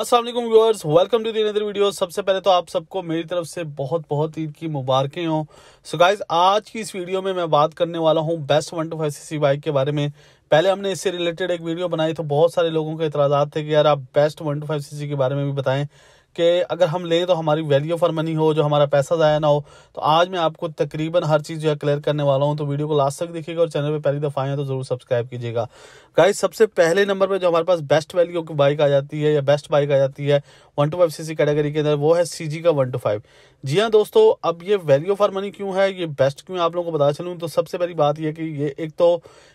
असल viewers welcome to the other video सबसे पहले तो आप सबको मेरी तरफ से बहुत बहुत ईद की मुबारकें हों सो गाइज आज की इस वीडियो में मैं बात करने वाला हूं best one two five C bike के बारे में पहले हमने इससे रिलेटेड एक वीडियो बनाई तो बहुत सारे लोगों के इतराजा थे कि यार आप best one two five C के बारे में भी बताएं कि अगर हम लें तो हमारी वैल्यू फॉर मनी हो जो हमारा पैसा ज़ाया ना हो तो आज मैं आपको तकरीबन हर चीज़ जो है क्लियर करने वाला हूँ तो वीडियो को लास्ट तक देखिएगा और चैनल पर पहली दफ़ा आए तो ज़रूर सब्सक्राइब कीजिएगा गाइस सबसे पहले नंबर पर जो हमारे पास बेस्ट वैल्यू की बाइक आ जाती है या बेस्ट बाइक आ जाती है one two five C category के अंदर वो है सी का वन टू फाइव जी हाँ दोस्तों अब ये वैल्यू फॉर मनी क्यों है ये बेस्ट क्यों आप लोगों को बता चलूँ तो सबसे पहली बात यह कि ये एक तो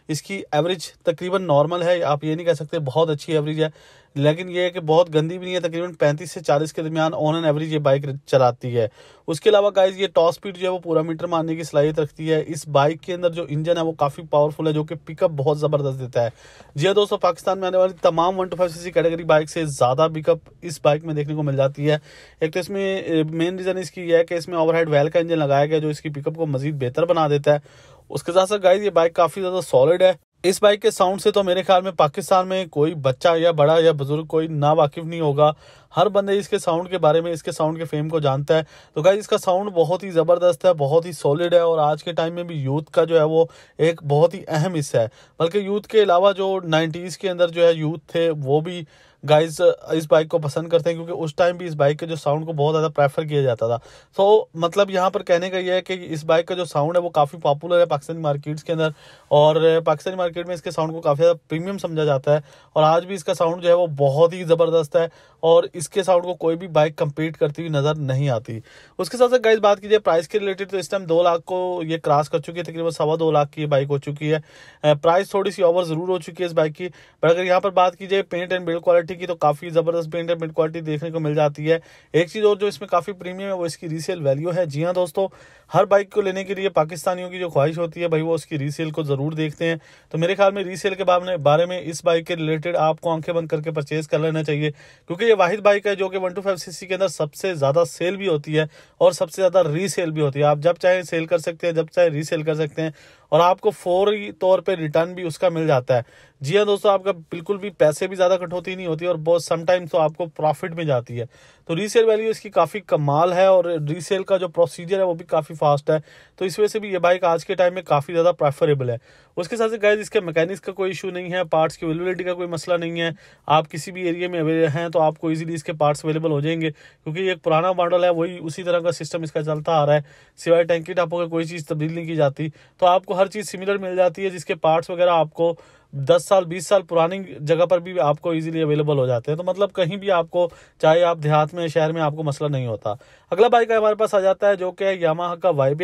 इसकी एवरेज तकरीबन नॉर्मल है आप ये नहीं कह सकते बहुत अच्छी एवरेज है लेकिन ये है कि बहुत गंदी भी नहीं है तकरीबन 35 से 40 के दरमियान ऑन एन एवरेज ये बाइक चलाती है उसके अलावा गाइज ये टॉप स्पीड जो है वो पूरा मीटर मारने की सलाहियत रखती है इस बाइक के अंदर जो इंजन है वो काफ़ी पावरफुल है जो कि पिकअप बहुत ज़बरदस्त देता है जी हाँ दोस्तों पाकिस्तान में आने वाली तमाम one two five C category bike से ज़्यादा पिकअप इस बाइक में देखने को मिल जाती है एक तो इसमें मेन eh, रीज़न इसकी यह है कि इसमें ओवरहेड वेल का इंजन लगाया गया जो इसकी पिकअप को मज़ीद बेहतर बना देता है उसके साथ साथ गाइज ये बाइक काफी ज्यादा सॉलिड है इस बाइक के साउंड से तो मेरे ख्याल में पाकिस्तान में कोई बच्चा या बड़ा या बुजुर्ग कोई ना वाकिफ नहीं होगा हर बंदे इसके साउंड के बारे में इसके साउंड के फेम को जानता है तो गाइज इसका साउंड बहुत ही ज़बरदस्त है बहुत ही सॉलिड है और आज के टाइम में भी यूथ का जो है वो एक बहुत ही अहम हिस्सा है बल्कि यूथ के अलावा जो नाइन्टीज़ के अंदर जो है यूथ थे वो भी गाइस uh, इस बाइक को पसंद करते हैं क्योंकि उस टाइम भी इस बाइक के जो साउंड को बहुत ज़्यादा प्रेफर किया जाता था सो so, मतलब यहाँ पर कहने का यह है कि इस बाइक का जो साउंड है वो काफ़ी पॉपुलर है पाकिस्तानी मार्केट्स के अंदर और uh, पाकिस्तानी मार्केट में इसके साउंड को काफ़ी ज़्यादा प्रीमियम समझा जाता है और आज भी इसका साउंड जो है वो बहुत ही ज़बरदस्त है और इसके साउंड को कोई भी बाइक कंपीट करती हुई नज़र नहीं आती उसके साथ साथ गाइज बात कीजिए प्राइस के रिलेटेड तो इस टाइम दो लाख को ये क्रॉस कर चुकी है तकरीबन सवा दो लाख की बाइक हो चुकी है प्राइस थोड़ी सी ओवर ज़रूर हो चुकी है इस बाइक की बट अगर यहाँ पर बात की जाए paint and build quality quality की तो काफ़ी ज़बरदस्त पेंट है मिड क्वालिटी देखने को मिल जाती है एक चीज़ और जो इसमें काफ़ी प्रीमियम है वो इसकी रीसेल वैल्यू है जी हाँ दोस्तों हर बाइक को लेने के लिए पाकिस्तानियों की जो ख्वाहिश होती है भाई वो उसकी रीसेल को ज़रूर देखते हैं तो मेरे ख्याल में रीसेल के बारे में इस बाइक के रिलेटेड आपको आंखें बंद करके परचेज़ कर लेना चाहिए क्योंकि ये वाहिद बाइक है जो कि वन टू फाइव सी के अंदर सबसे ज़्यादा सेल भी होती है और सबसे ज़्यादा रीसेल भी होती है आप जब चाहे सेल कर सकते हैं जब चाहे रीसेल कर सकते हैं और आपको फौरी तौर पे रिटर्न भी उसका मिल जाता है जी हाँ दोस्तों आपका बिल्कुल भी पैसे भी ज़्यादा कटौती नहीं होती और बहुत समटाइम्स तो आपको प्रॉफिट में जाती है तो रीसेल वैल्यू इसकी काफ़ी कमाल है और रीसेल का जो प्रोसीजर है वो भी काफ़ी फास्ट है तो इस वजह से भी ये बाइक आज के टाइम में काफ़ी ज़्यादा प्रेफरेबल है उसके साथ से गैज इसके मैकेनिक्स का कोई इशू नहीं है पार्ट्स की अवेलेबिलिटी का कोई मसला नहीं है आप किसी भी एरिया में अवेलेबल हैं तो आपको इजिली इसके पार्ट्स अवेलेबल हो जाएंगे क्योंकि एक पुराना मॉडल है वही उसी तरह का सिस्टम इसका चलता आ रहा है सिवाय टैंकी टापों का कोई चीज़ तब्दील नहीं की जाती तो आपको हर चीज़ सिमिलर मिल जाती है जिसके पार्ट्स वगैरह आपको दस साल बीस साल पुरानी जगह पर भी आपको इजीली अवेलेबल हो जाते हैं तो मतलब कहीं भी आपको चाहे आप देहात में शहर में आपको मसला नहीं होता अगला बाइक हमारे पास आ जाता है जो कि है यामाहा का वाई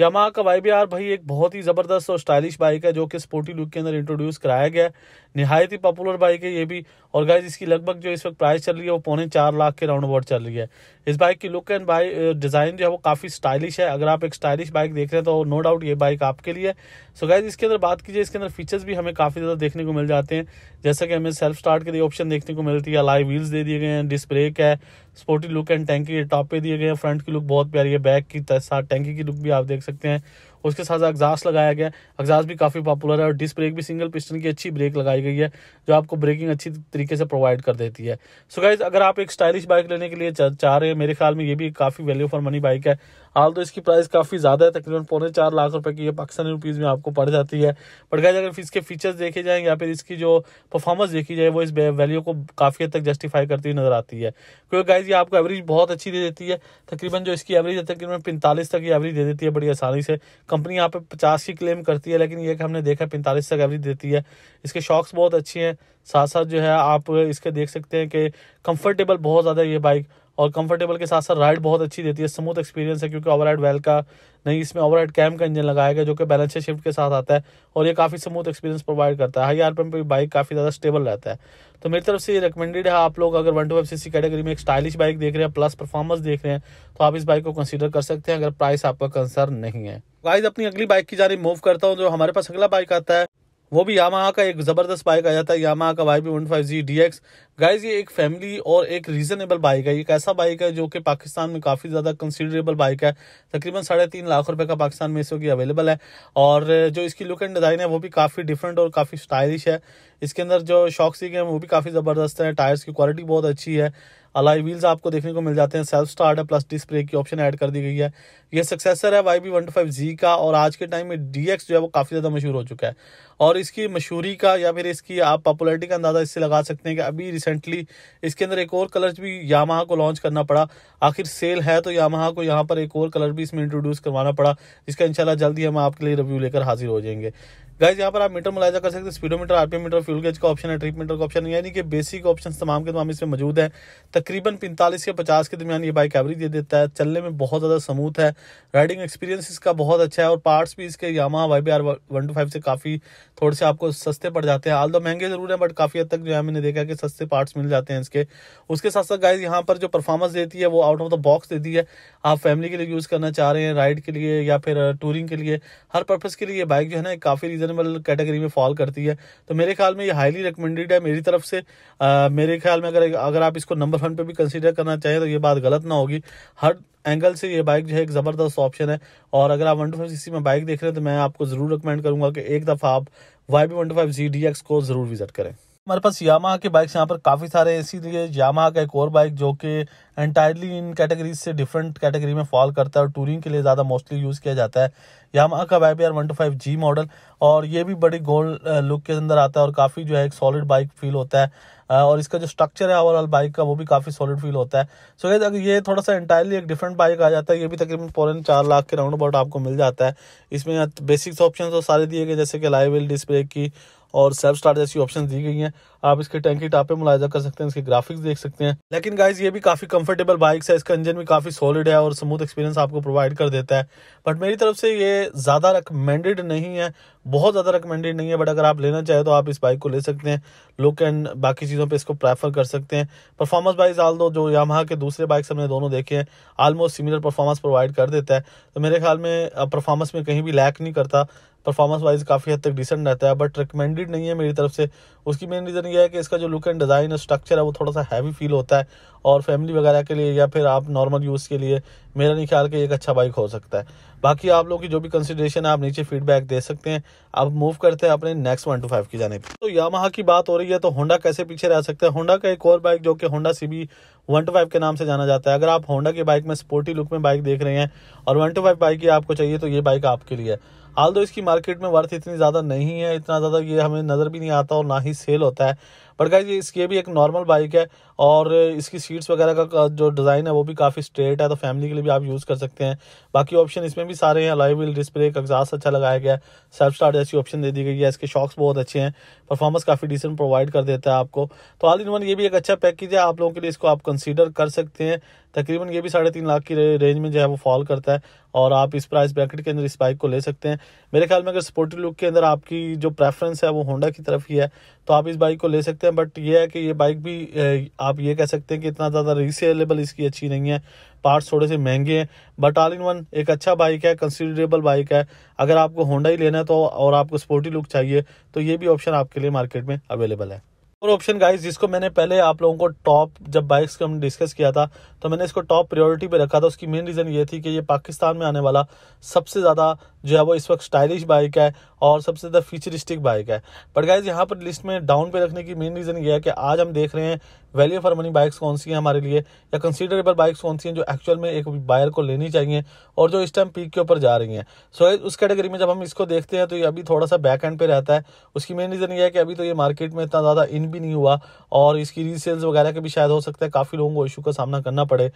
यामा का वाई बी आर भाई एक बहुत ही ज़बरदस्त और स्टाइलिश बाइक है जो कि स्पोर्टी लुक के अंदर इंट्रोड्यूस कराया गया है नहायत ही पॉपुलर बाइक है ये भी और गाइज इसकी लगभग जो इस वक्त प्राइस चल रही है वो पौने चार लाख के राउंड अबाउट चल रही है इस बाइक की लुक एंड बाइक डिज़ाइन जो है वो काफ़ी स्टाइलिश है अगर आप एक स्टाइलिश बाइक देख रहे हैं तो नो डाउट ये बाइक आपके लिए सो गाइज इसके अंदर बात कीजिए इसके अंदर फीचर्स भी हमें काफ़ी ज़्यादा देखने को मिल जाते हैं जैसा कि हमें सेल्फ स्टार्ट के लिए ऑप्शन देखने को मिलती है लाइव व्हील्स दे दिए गए हैं डिस्क ब्रेक है स्पोर्टी लुक एंड टैंकी के टॉप पे दिए गए फ्रंट की लुक बहुत प्यारी है बैक की साथ टैंकी की लुक भी आप देख सकते हैं उसके साथ अगजास लगाया गया अग्जास भी काफ़ी पॉपुलर है और डिस्क ब्रेक भी सिंगल पिस्टन की अच्छी ब्रेक लगाई गई है जो आपको ब्रेकिंग अच्छी तरीके से प्रोवाइड कर देती है सो so गाइज अगर आप एक स्टाइलिश बाइक लेने के लिए चाह रहे हैं मेरे ख्याल में ये भी काफ़ी वैल्यू फॉर मनी बाइक है हाल तो इसकी प्राइस काफ़ी ज़्यादा है तकरीबन पौने चार लाख रुपये की ये पाकिस्तानी रुपीज़ में आपको पड़ जाती है बट गाइज अगर इसके फीचर्स देखे जाएँ या फिर इसकी जो परफॉर्मेंस देखी जाए वो इस वैल्यू को काफ़ी हद तक जस्टिफाई करती हुई नज़र आती है क्योंकि गाइज ये आपको एवरेज बहुत अच्छी दे देती है तकरीबन जो इसकी एवरेज है तकरीबन पैंतालीस तक ये एवरेज दे देती है बड़ी आसानी से कंपनी यहाँ पे पचास की क्लेम करती है लेकिन ये कि हमने देखा पैंतालीस तक एवरेज देती है इसके शॉक्स बहुत अच्छे हैं साथ साथ जो है आप इसके देख सकते हैं कि कंफर्टेबल बहुत ज़्यादा ये बाइक और कंफर्टेबल के साथ साथ राइड बहुत अच्छी देती है स्मूथ एक्सपीरियंस है क्योंकि ओवर वेल का नहीं इसमें ओवर कैम का इंजन लगाया गया जो कि बैलेंस शिफ्ट के साथ आता है और ये काफ़ी स्मूथ एक्सपीरियंस प्रोवाइड करता है हाई आर पे बाइक काफ़ी ज़्यादा स्टेबल रहता है तो मेरी तरफ से ये रिकमेंडेड है आप लोग अगर वन टू सी कैटेगरी में एक स्टाइलिश बाइक देख रहे हैं प्लस परफॉर्मेंस देख रहे हैं तो आप इस बाइक को कंसिडर कर सकते हैं अगर प्राइस आपका कंसर्न नहीं है गाइज अपनी अगली बाइक की जानी मूव करता हूँ जो हमारे पास अगला बाइक आता है वो भी यामाहा का एक ज़बरदस्त बाइक आ जाता है यामाहा का Y B one five G D X guys ये एक फैमिली और एक रीजनेबल बाइक है एक ऐसा बाइक है जो कि पाकिस्तान में काफ़ी ज़्यादा कंसिडरेबल बाइक है तकरीबन साढ़े तीन लाख रुपए का पाकिस्तान में इस वक्त अवेलेबल है और जो इसकी लुक एंड डिज़ाइन है वो भी काफ़ी डिफरेंट और काफ़ी स्टाइलिश है इसके अंदर जो शॉक सीखे हैं वो भी काफ़ी ज़बरदस्त हैं टायर्स की क्वालिटी बहुत अच्छी है अलाई व्हील्स आपको देखने को मिल जाते हैं सेल्फ स्टार्ट है प्लस डिस्प्ले की ऑप्शन ऐड कर दी गई है ये सक्सेसर है Y B one two five G का और आज के टाइम में डी एक्स जो है वो काफ़ी ज़्यादा मशहूर हो चुका है और इसकी मशहूरी का या फिर इसकी आप पॉपुलरिटी का अंदाज़ा इससे लगा सकते हैं कि अभी रिसेंटली इसके अंदर एक और कलर भी यामहा को लॉन्च करना पड़ा आखिर सेल है तो यामहा को यहाँ पर एक और कलर भी इसमें इंट्रोड्यूस करवाना पड़ा जिसका इनशाला जल्दी हम आपके लिए रिव्यू लेकर हाजिर हो जाएंगे गाइज यहाँ पर आप मीटर मुलायजा कर सकते हैं speedometer RPM meter fuel gauge का ऑप्शन है ट्रिप मीटर का ऑप्शन यानी कि बेसिक ऑप्शन तमाम के तमाम इसमें मौजूद है तकरीबन पैंतालीस या पचास के दरमियान ये बाइक एवरेज दे देता है चलने में बहुत ज़्यादा स्मूथ है राइडिंग एक्सपीरियंस इसका बहुत अच्छा है और पार्ट्स भी इसके Yamaha Y B R one two five से काफ़ी थोड़े से आपको सस्ते पड़ जाते हैं आल तो महंगे ज़रूर हैं बट काफ़ी हद तक जो है मैंने देखा कि सस्ते पार्ट्स मिल जाते हैं इसके उसके साथ साथ गाइज यहाँ पर जो परफॉर्मेंस देती है वो आउट ऑफ द बॉक्स देती है आप फैमिली के लिए यूज़ करना चाह रहे हैं राइड के लिए या फिर टूरिंग के लिए हर पर्पज़ के लिए बाइक जो है ना काफ़ी रीजनेबल कैटेगरी में फॉल करती है तो मेरे ख्याल में ये हाईली रिकमेंडेड है मेरी तरफ से आ, मेरे ख्याल में अगर अगर आप इसको नंबर वन पे भी कंसीडर करना चाहें तो ये बात गलत ना होगी हर एंगल से ये बाइक जो है एक ज़बरदस्त ऑप्शन है और अगर आप वन टू फाइव सी में बाइक देख रहे हैं तो मैं आपको ज़रूर रिकमेंड करूँगा कि एक दफ़ा आप Y B one two five G D X को ज़रूर विजिट करें हमारे पास यामा के बाइक्स यहाँ पर काफ़ी सारे इसीलिए यामा का एक और बाइक जो कि एंटायरली इन कैटेगरीज से डिफरेंट कैटेगरी में फॉल करता है और टूरिंग के लिए ज़्यादा मोस्टली यूज़ किया जाता है यामा का Y B R one two five G model और ये भी बड़ी गोल्ड लुक के अंदर आता है और काफ़ी जो है एक सॉलिड बाइक फील होता है और इसका जो स्ट्रक्चर है ओवरऑल बाइक का वो भी काफ़ी सॉलिड फील होता है सो so, अगर ये थोड़ा सा इंटायरली एक डिफरेंट बाइक आ जाता है ये भी तकरीबन पौरन चार लाख के राउंड अबाउट आपको मिल जाता है इसमें बेसिक्स ऑप्शन तो सारे दिए गए जैसे कि लाइव व्हील डिस्प्ले की और सेल्फ स्टार्ट जैसी ऑप्शन दी गई हैं आप इसके टैंकी टाप पे मुलायजा कर सकते हैं इसके ग्राफिक्स देख सकते हैं लेकिन गाइज ये भी काफ़ी कंफर्टेबल बाइक्स है इसका इंजन भी काफ़ी सॉलिड है और स्मूथ एक्सपीरियंस आपको प्रोवाइड कर देता है बट मेरी तरफ से ये ज़्यादा रिकमेंडेड नहीं है बहुत ज़्यादा रिकमेंडेड नहीं है बट अगर आप लेना चाहें तो आप इस बाइक को ले सकते हैं लुक एंड बाकी चीज़ों पर इसको प्रेफर कर सकते हैं परफॉर्मेंस बाइज आल दो जो यामाहा के दूसरे बाइक्स हमने दोनों देखे हैं आलमोस्ट सिमिलर परफॉर्मेंस प्रोवाइड कर देता है तो मेरे ख्याल में परफॉर्मेंस में कहीं भी लैक नहीं करता परफॉर्मेंस वाइज काफ़ी हद तक डिसेंट रहता है बट रिकमेंडेड नहीं है मेरी तरफ से उसकी मेन रीज़न ये है कि इसका जो लुक एंड डिज़ाइन स्ट्रक्चर है वो थोड़ा सा हैवी फील होता है और फैमिली वगैरह के लिए या फिर आप नॉर्मल यूज़ के लिए मेरा नहीं ख्याल कि एक अच्छा बाइक हो सकता है बाकी आप लोग की जो भी कंसिडरेशन है आप नीचे फीडबैक दे सकते हैं अब मूव करते हैं अपने नेक्स्ट वन टू फाइव की जाने तो यामा की बात हो रही है तो होंडा कैसे पीछे रह सकते हैं होंडा का एक और बाइक जो कि Honda C B one two five के नाम से जाना जाता है अगर आप होंडा की बाइक में स्पोर्टी लुक में बाइक देख रहे हैं और वन टू फाइव बाइक ही आपको चाहिए तो ये बाइक आपके लिए है हाल तो इसकी मार्केट में वर्थ इतनी ज़्यादा नहीं है इतना ज़्यादा ये हमें नज़र भी नहीं आता और ना ही सेल होता है बट गाइज ये इसके भी एक नॉर्मल बाइक है और इसकी सीट्स वगैरह का जो डिज़ाइन है वो भी काफ़ी स्ट्रेट है तो फैमिली के लिए भी आप यूज़ कर सकते हैं बाकी ऑप्शन इसमें भी सारे हैं अलॉय व्हील डिस्प्ले एग्जास्ट अच्छा लगाया गया है सेल्फ स्टार्ट जैसी ऑप्शन दे दी गई है इसके शॉक्स बहुत अच्छे हैं परफॉर्मेंस काफ़ी डिसेंट प्रोवाइड कर देता है आपको तो ऑल इन वन ये भी एक अच्छा पैकेज है आप लोगों के लिए इसको आप कंसिडर कर सकते हैं तकरीबन ये भी साढ़े तीन लाख की रेंज में जो है वो फॉल करता है और आप इस प्राइस ब्रैकेट के अंदर इस बाइक को ले सकते हैं मेरे ख्याल में अगर स्पोर्टी लुक के अंदर आपकी जो प्रेफरेंस है वो होंडा की तरफ ही है तो आप इस बाइक को ले सकते हैं सकते हैं बट ये है कि ये बाइक भी आप ये कह सकते हैं कि इतना ज़्यादा रिसेलेबल इसकी अच्छी नहीं है पार्ट्स थोड़े से महंगे हैं बट ऑल इन वन एक अच्छा बाइक है कंसिडरेबल बाइक है अगर आपको होंडा ही लेना है तो और आपको स्पोर्टी लुक चाहिए तो ये भी ऑप्शन आपके लिए मार्केट में अवेलेबल है और ऑप्शन गाइस जिसको मैंने पहले आप लोगों को टॉप जब बाइक्स का हमने डिस्कस किया था तो मैंने इसको टॉप प्रायोरिटी पे रखा था उसकी मेन रीज़न ये थी कि ये पाकिस्तान में आने वाला सबसे ज़्यादा जो है वो इस वक्त स्टाइलिश बाइक है और सबसे ज़्यादा फ्यूचरिस्टिक बाइक है बट गाइज यहाँ पर लिस्ट में डाउन पे रखने की मेन रीज़न ये है कि आज हम देख रहे हैं वैल्यू फॉर मनी बाइक्स कौन सी हैं हमारे लिए या कंसीडरेबल बाइक्स कौन सी हैं जो एक्चुअल में एक बायर को लेनी चाहिए और जो इस टाइम पीक के ऊपर जा रही हैं सो so, उस कैटेगरी में जब हम इसको देखते हैं तो ये अभी थोड़ा सा बैक एंड पे रहता है उसकी मेन रीज़न ये है कि अभी तो ये मार्केट में इतना ज़्यादा इन भी नहीं हुआ और इसकी रीसेल्स वगैरह के भी शायद हो सकता है काफ़ी लोगों को इशू का सामना करना पड़े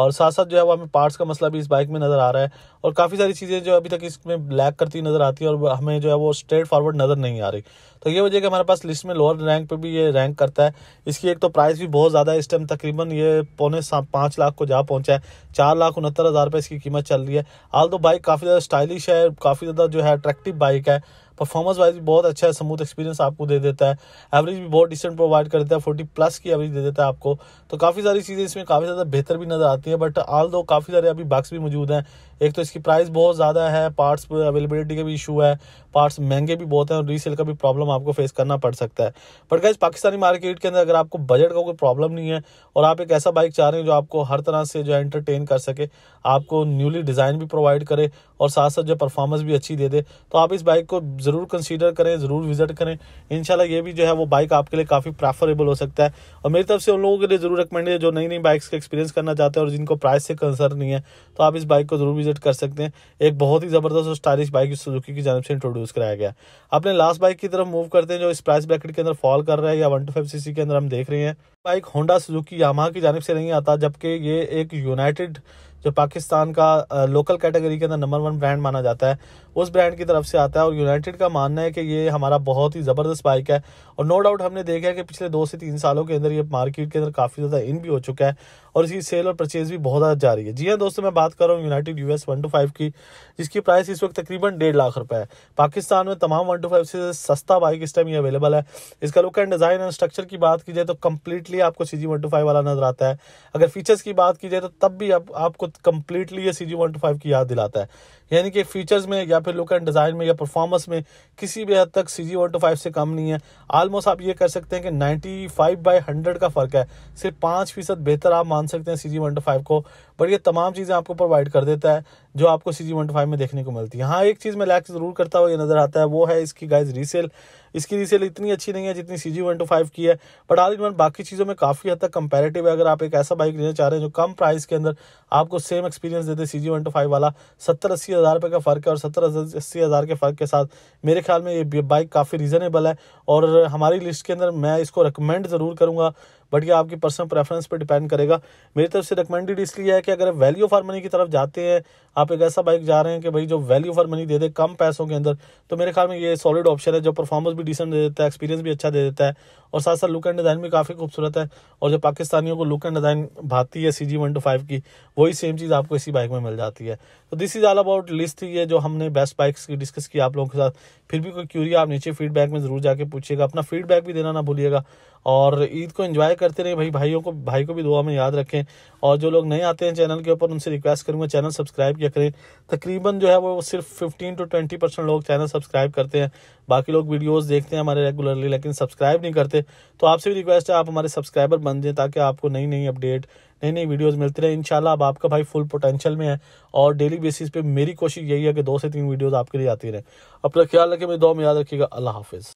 और साथ साथ जो है वो हमें पार्ट्स का मसला भी इस बाइक में नज़र आ रहा है और काफ़ी सारी चीज़ें जो अभी तक इसमें ब्लैक करती नज़र आती है और हमें जो है वो स्ट्रेट फॉरवर्ड नज़र नहीं आ रही तो ये वजह कि हमारे पास लिस्ट में लोअर रैंक पे भी ये रैंक करता है इसकी एक तो प्राइस भी बहुत ज़्यादा है इस टाइम तकरीबन ये पौने पाँच लाख को जा पहुंचा है चार लाख उनहत्तर हज़ार रुपये इसकी कीमत चल रही है आल तो बाइक काफ़ी ज़्यादा स्टाइलिश है काफ़ी ज़्यादा जो है अट्रैक्टिव बाइक है परफॉर्मेंस वाइज भी बहुत अच्छा है स्मूथ एक्सपीरियंस आपको दे देता है एवरेज भी बहुत डिसेंट प्रोवाइड कर देता है फोर्टी प्लस की एवरेज दे देता है आपको तो काफ़ी सारी चीज़ें इसमें काफ़ी ज़्यादा बेहतर भी नज़र आती है बट आल दो काफ़ी सारे अभी बक्स भी मौजूद हैं एक तो इसकी प्राइस बहुत ज़्यादा है पार्ट्स अवेलेबिलिटी का भी इशू है पार्ट्स महंगे भी बहुत हैं और रीसेल का भी प्रॉब्लम आपको फेस करना पड़ सकता है बट गाइज पाकिस्तानी मार्केट के अंदर अगर आपको बजट का कोई प्रॉब्लम नहीं है और आप एक ऐसा बाइक चाह रहे हैं जो आपको हर तरह से जो है एंटरटेन कर सके आपको न्यूली डिज़ाइन भी प्रोवाइड करे और साथ साथ जो परफॉर्मेंस भी अच्छी दे दे तो आप इस बाइक को ज़रूर कंसीडर करें ज़रूर विजिट करें इनशाला ये भी जो है वो बाइक आपके लिए काफ़ी प्रेफरेबल हो सकता है और मेरी तरफ से उन लोगों के लिए ज़रूर रिकमेंड है जो नई नई बाइक्स का एक्सपीरियंस करना चाहते हैं और जिनको प्राइस से कंसर्न नहीं है तो आप इस बाइक को ज़रूर विजिट कर सकते हैं एक बहुत ही ज़बरदस्त और स्टाइलिश बाइक सुजुकी की जानब से इंट्रोड्यूस कराया गया अपने लास्ट बाइक की तरफ मूव करते हैं जो इस प्राइस ब्रैकेट के अंदर फॉल कर रहा है या वन टू फाइव सीसी के अंदर हम देख रहे हैं बाइक होंडा सुजुकी यामा की जानब से नहीं आता जबकि ये एक यूनाइटेड जो पाकिस्तान का लोकल कैटेगरी के अंदर नंबर वन ब्रांड माना जाता है उस ब्रांड की तरफ से आता है और यूनाइटेड का मानना है कि ये हमारा बहुत ही ज़बरदस्त बाइक है और नो डाउट हमने देखा है कि पिछले दो से तीन सालों के अंदर ये मार्केट के अंदर काफ़ी ज़्यादा इन भी हो चुका है और इसकी सेल और परचेज भी बहुत ज़्यादा जारी है जी हाँ दोस्तों मैं बात कर रहा हूँ United U S one two five की जिसकी प्राइस इस वक्त तकरीबन डेढ़ लाख रुपये है पाकिस्तान में तमाम वन टू फाइव से सस्ता बाइक इस टाइम ये अवेलेबल है इसका look and design and structure की बात की जाए तो कम्प्लीटली आपको C G one two five वाला नजर आता है अगर फीचर्स की बात की जाए तो तब भी आपको बहुत कम्प्लीटली ये C G one two five की याद दिलाता है यानी कि फीचर्स में या फिर लुक एंड डिज़ाइन में या परफॉर्मेंस में किसी भी हद तक C G one two five से कम नहीं है आलमोस्ट आप ये कर सकते हैं कि नाइन्टी फाइव बाई हंड्रेड का फ़र्क है सिर्फ पाँच फीसद बेहतर आप मान सकते हैं C G one two five को बट ये तमाम चीज़ें आपको प्रोवाइड कर देता है जो आपको C G one two five में देखने को मिलती है हाँ एक चीज़ में लैक ज़रूर करता हुआ ये नज़र आता है वो है इसकी गाइज रीसेल इसकी रीसेल इतनी अच्छी नहीं है जितनी C G one two five की है बट आर इन वन बाकी चीज़ों में काफ़ी हद तक कंपेरेटिव है अगर आप एक ऐसा बाइक लेना चाह रहे हैं जो कम प्राइस के अंदर आपको सेम एक्सपीरियंस देते C G one two five वाला सत्तर अस्सी हज़ार रुपये का फ़र्क है और सत्तर अस्सी हज़ार के फ़र्क के साथ मेरे ख्याल में ये बाइक काफ़ी रीज़नेबल है और हमारी लिस्ट के अंदर मैं इसको रिकमेंड ज़रूर करूँगा बट ये आपकी पर्सनल प्रेफरेंस पर डिपेंड करेगा मेरी तरफ से रिकमेंडेड इसलिए है कि अगर वैल्यू फॉर मनी की तरफ जाते हैं आप एक ऐसा बाइक जा रहे हैं कि भाई जो वैल्यू फॉर मनी दे दे कम पैसों के अंदर तो मेरे ख्याल में ये सॉलिड ऑप्शन है जो परफॉर्मेंस भी डिसेंट दे देता है एक्सपीरियंस भी अच्छा दे देता है और साथ साथ लुक एंड डिज़ाइन भी काफ़ी खूबसूरत है और जो पाकिस्तानियों को लुक एंड डिज़ाइन भाती है C G one two five की वही सेम चीज़ आपको इसी बाइक में मिल जाती है तो this is all about list ये है जो हमने बेस्ट बाइक्स की डिस्कस की आप लोगों के साथ फिर भी कोई क्यूरी आप नीचे फीडबैक में ज़रूर जाके पूछिएगा अपना फीडबैक भी देना ना भूलिएगा और ईद को एंजॉय करते रहे भाई भाइयों को भाई को भी दुआ में याद रखें और जो लोग नए आते हैं चैनल के ऊपर उनसे रिक्वेस्ट करूँगा चैनल सब्सक्राइब किया करें तकरीबन जो है वो सिर्फ फिफ्टीन टू ट्वेंटी परसेंट लोग चैनल सब्सक्राइब करते हैं बाकी लोग वीडियोज़ देखते हैं हमारे रेगुलरली लेकिन सब्सक्राइब नहीं करते तो आपसे भी रिक्वेस्ट है आप हमारे सब्सक्राइबर बन दें ताकि आपको नई नई अपडेट नई नई वीडियोज़ मिलती रहे शाला अब आपका भाई फुल पोटेंशियल में है और डेली बेसिस पर मेरी कोशिश यही है कि दो से तीन वीडियोज़ आपके लिए आती रहे अपना ख्याल रखें मेरी दो में याद रखिएगा अल्लाह हाफिज़